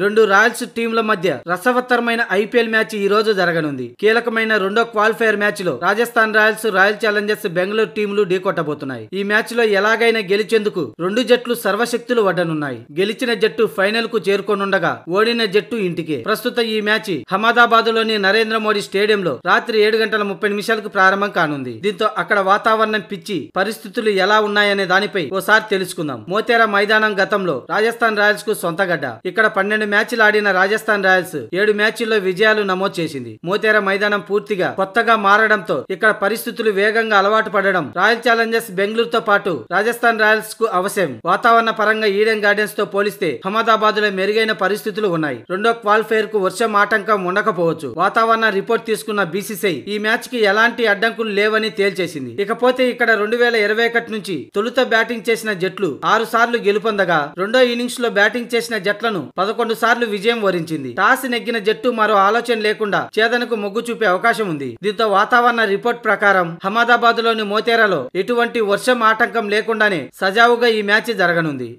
రెండు రాయల్స్ టీంల మధ్య రసవత్తరమైన IPL match ఈ రోజు జరగనుంది కీలకమైన రెండో క్వాలిఫైర్ మ్యాచ్ లో Rajasthan Royals Royal Challengers Bengaluru టీంలు ఢీకొట్టబోతున్నాయి ఈ మ్యాచ్ లో ఎలాగైనా గెలిచేందుకు రెండు జట్లు సర్వశక్తులు వడ్డనున్నాయి గెలిచిన జట్టు ఫైనల్ కు చేరుకోనుండగా ఓడిన జట్టు ఇంటికే ప్రస్తుత ఈ మ్యాచ్ హమాదాబాద్ లోని నరేంద్ర మోడీ స్టేడియంలో రాత్రి ఏడు గంటల ముప్పై నిమిషాలకు ప్రారంభం కానుంది దీంతో అక్కడ వాతావరణం పిచ్చి పరిస్థితులు ఎలా ఉన్నాయనే దానిపై ఓసారి తెలుసుకుందాం మోతేరా మైదానం గతంలో రాజస్థాన్ రాయల్స్ కు సొంతగడ్డ ఇక్కడ పన్నెండు పన్నెండు మ్యాచ్లు ఆడిన రాజస్థాన్ రాయల్స్ ఏడు మ్యాచ్ల్లో విజయాలు నమోదు చేసింది మోతేరా మైదానం పూర్తిగా కొత్తగా మారడంతో ఇక్కడ పరిస్థితులు వేగంగా అలవాటు పడడం రాయల్ ఛాలెంజర్స్ బెంగళూరుతో పాటు రాజస్థాన్ రాయల్స్ కు అవసరం వాతావరణ పరంగా ఈడెన్ గార్డెన్స్ తో పోలిస్తే అహ్మదాబాద్ లో మెరుగైన పరిస్థితులు ఉన్నాయి రెండో క్వాలిఫైర్ కు వర్షం ఆటంకం ఉండకపోవచ్చు వాతావరణ రిపోర్ట్ తీసుకున్న బీసీసీఐ ఈ మ్యాచ్ కి ఎలాంటి అడ్డంకులు లేవని తేల్చేసింది ఇకపోతే ఇక్కడ రెండు వేల ఇరవై ఒకటి నుంచి తొలుత బ్యాటింగ్ చేసిన జట్లు ఆరు సార్లు గెలుపొందగా రెండో ఇన్నింగ్స్ లో బ్యాటింగ్ చేసిన జట్లను పదకొండు పదకొండు సార్లు విజయం వరించింది టాస్ నెగ్గిన జట్టు మరో ఆలోచన లేకుండా చేదనకు మొగ్గు చూపే అవకాశం ఉంది దీంతో వాతావరణ రిపోర్ట్ ప్రకారం అహ్మదాబాద్ లోని మోతేరాలో ఎటువంటి వర్షం ఆటంకం లేకుండానే సజావుగా ఈ మ్యాచ్ జరగనుంది